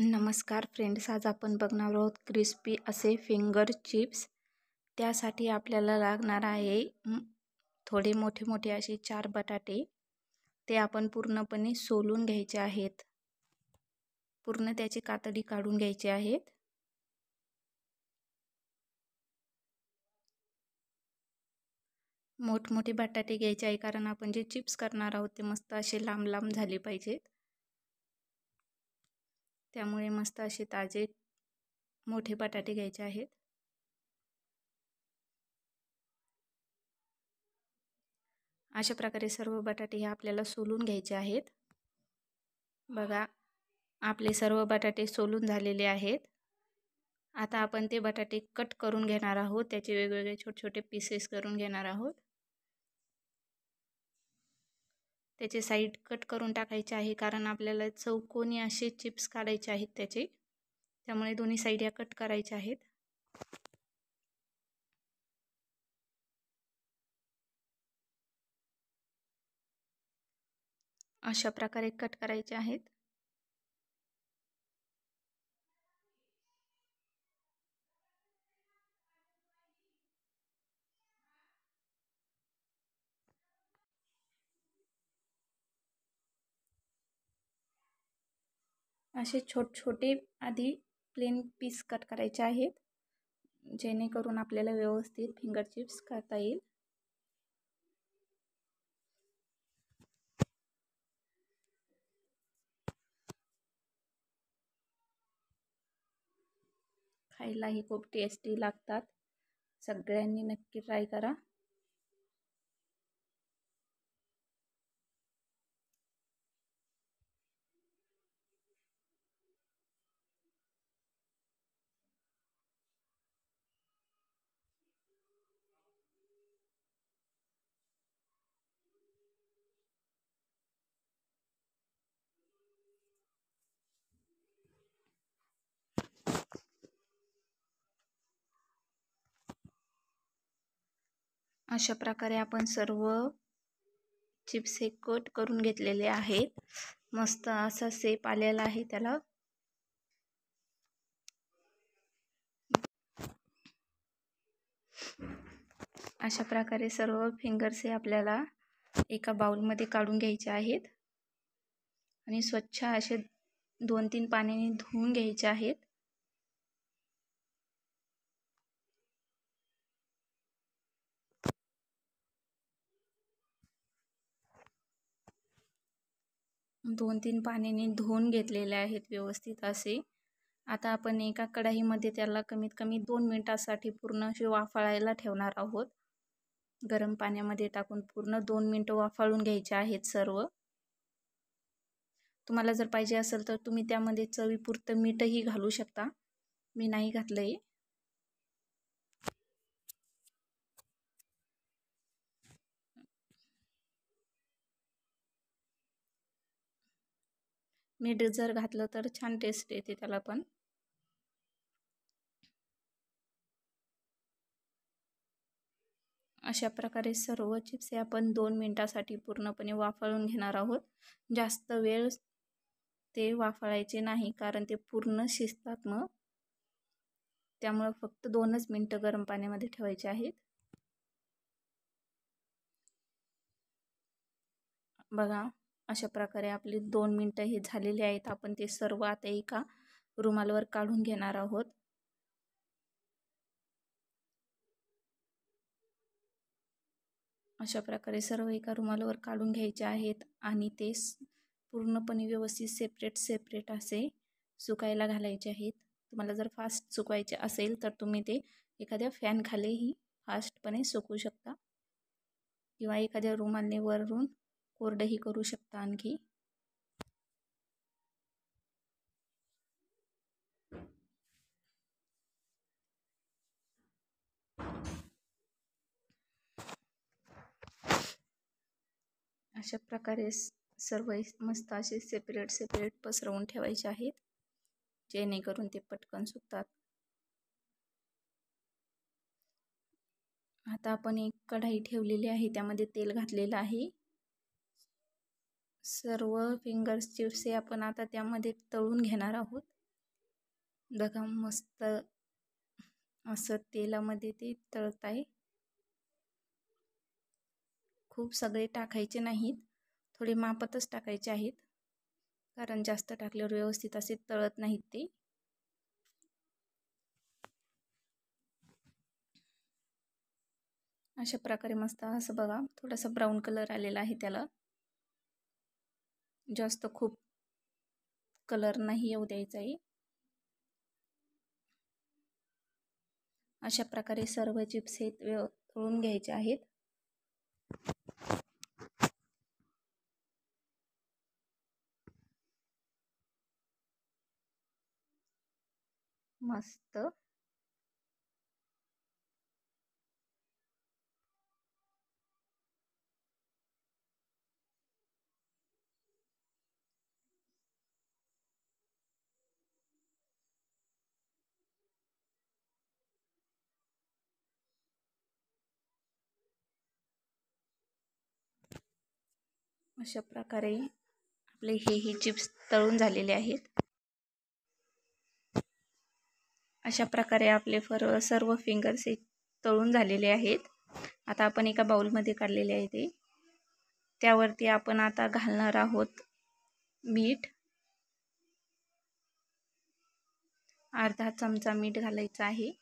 नमस्कार फ्रेंड्स आज आपण बघणार आहोत क्रिस्पी असे फिंगर चिप्स त्यासाठी आपल्याला लागणार आहे थोडे मोठे मोठे असे चार बटाटे ते आपण पूर्णपणे सोलून घ्यायचे आहेत पूर्ण त्याची कातडी काढून घ्यायची आहेत मोठमोठे बटाटे घ्यायचे आहे कारण आपण जे चिप्स करणार आहोत ते मस्त असे लांब लांब झाले पाहिजेत त्यामुळे मस्त असे ताजे मोठे बटाटे घ्यायचे आहेत अशा प्रकारे सर्व बटाटे हे आपल्याला सोलून घ्यायचे आहेत बघा आपले सर्व बटाटे सोलून झालेले आहेत आता आपण ते बटाटे कट करून घेणार आहोत त्याचे वेगवेगळे छोटे छोटे पीसेस करून घेणार आहोत त्याचे साईड कट करून टाकायचे आहे कारण आपल्याला चौकोनी असे चिप्स काढायचे आहेत त्याचे त्यामुळे दोन्ही साईड या कट करायच्या आहेत अशा प्रकारे कट करायचे आहेत असे छोट छोटे आधी प्लेन पीस कट करायचे आहेत जेणेकरून आपल्याला व्यवस्थित फिंगर चिप्स करता येईल खायलाही खूप टेस्टी लागतात सगळ्यांनी नक्की ट्राय करा अशा प्रकारे आपण सर्व चिप्स हे कट करून घेतलेले आहेत मस्त असा सेप आलेला आहे त्याला अशा प्रकारे सर्व फिंगर्स हे आपल्याला एका बाउलमध्ये काढून घ्यायचे आहेत आणि स्वच्छ असे दोन तीन पाण्याने धुवून घ्यायचे आहेत दोन तीन पाण्याने धुवून घेतलेले आहेत व्यवस्थित असे आता आपण एका कढाईमध्ये त्याला कमीत कमी दोन मिनटासाठी पूर्ण असे वाफाळायला ठेवणार आहोत गरम पाण्यामध्ये टाकून पूर्ण दोन मिनटं वाफाळून घ्यायचे आहेत सर्व तुम्हाला जर पाहिजे असेल तर तुम्ही त्यामध्ये चवीपुरतं मीठही घालू शकता मी नाही घातलं आहे मीठ जर घातलं तर छान टेस्ट येते त्याला पण अशा प्रकारे सर्व चिप्स हे आपण दोन मिनटासाठी पूर्णपणे वाफळून घेणार आहोत जास्त वेळ ते वाफळायचे नाही कारण ते पूर्ण शिजतात मग त्यामुळं फक्त दोनच मिनटं गरम पाण्यामध्ये ठेवायचे आहेत बघा अशा प्रकारे आपली दोन मिनटं हे झालेली आहेत आपण ते सर्व आता एका रुमालवर काढून घेणार आहोत अशा प्रकारे सर्व एका रुमालवर काढून घ्यायचे आहेत आणि ते पूर्णपणे व्यवस्थित सेपरेट सेपरेट असे सुकायला घालायचे आहेत तुम्हाला जर फास्ट सुकवायचे असेल तर तुम्ही ते एखाद्या फॅनखालीही फास्टपणे सुकवू शकता किंवा एखाद्या रुमालने वरून कोरडंही करू शकता आणखी अशा प्रकारे सर्व मस्त असे सेपरेट सेपरेट पसरवून ठेवायचे आहेत जेणेकरून ते पटकन सुकतात आता आपण एक कढाई ठेवलेली आहे त्यामध्ये तेल घातलेलं आहे सर्व फिंगर्स चिप्स हे आपण आता त्यामध्ये तळून घेणार आहोत बघा मस्त असं तेलामध्ये ते तळत आहे खूप सगळे टाकायचे नाहीत थोडे मापतच टाकायचे आहेत कारण जास्त टाकल्यावर व्यवस्थित असे तळत नाहीत ते अशा प्रकारे मस्त असं बघा थोडासा ब्राऊन कलर आलेला आहे त्याला जास्त खूप कलर नाही येऊ द्यायचा आहे अशा प्रकारे सर्व चिप्स हे तळून घ्यायचे आहेत मस्त अशा प्रकारे आपले हे ही चिप्स तळून झालेले आहेत अशा प्रकारे आपले फर सर्व फिंगर्स हे तळून झालेले आहेत आता आपण एका बाउलमध्ये काढलेले आहे ते त्यावरती आपण आता घालणार आहोत मीठ अर्धा चमचा मीठ घालायचं आहे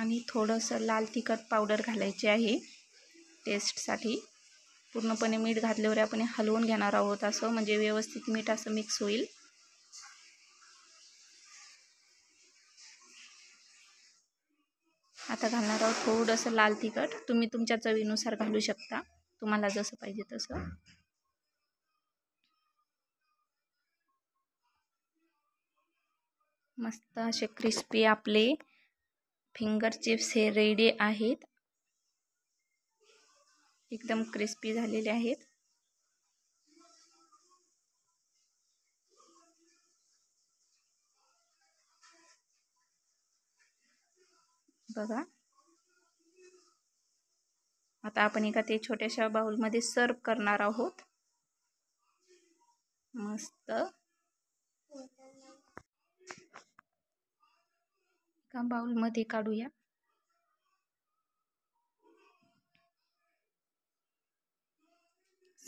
आणि थोडंसं लाल तिखट पावडर घालायची आहे टेस्टसाठी पूर्णपणे मीठ घातल्यावर आपण हलवून घेणार आहोत असं म्हणजे व्यवस्थित मीठ असं मिक्स होईल आता घालणार आहोत थोडंसं लाल तिखट तुम्ही तुमच्या चवीनुसार घालू शकता तुम्हाला जसं पाहिजे तसं मस्त असे क्रिस्पी आपले फिंगर चिप्स हे रेडी आहेत एकदम क्रिस्पी झालेले आहेत बघा आता आपण एका ते छोट्याशा बाउलमध्ये सर्व करणार आहोत मस्त एका बाउलमध्ये काढूया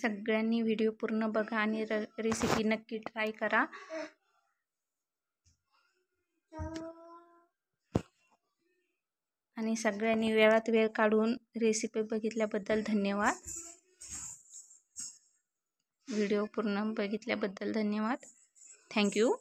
सगळ्यांनी व्हिडिओ पूर्ण बघा आणि रेसिपी नक्की ट्राय करा आणि सगळ्यांनी वेळात वेळ काढून रेसिपी बघितल्याबद्दल धन्यवाद व्हिडिओ पूर्ण बघितल्याबद्दल धन्यवाद थँक्यू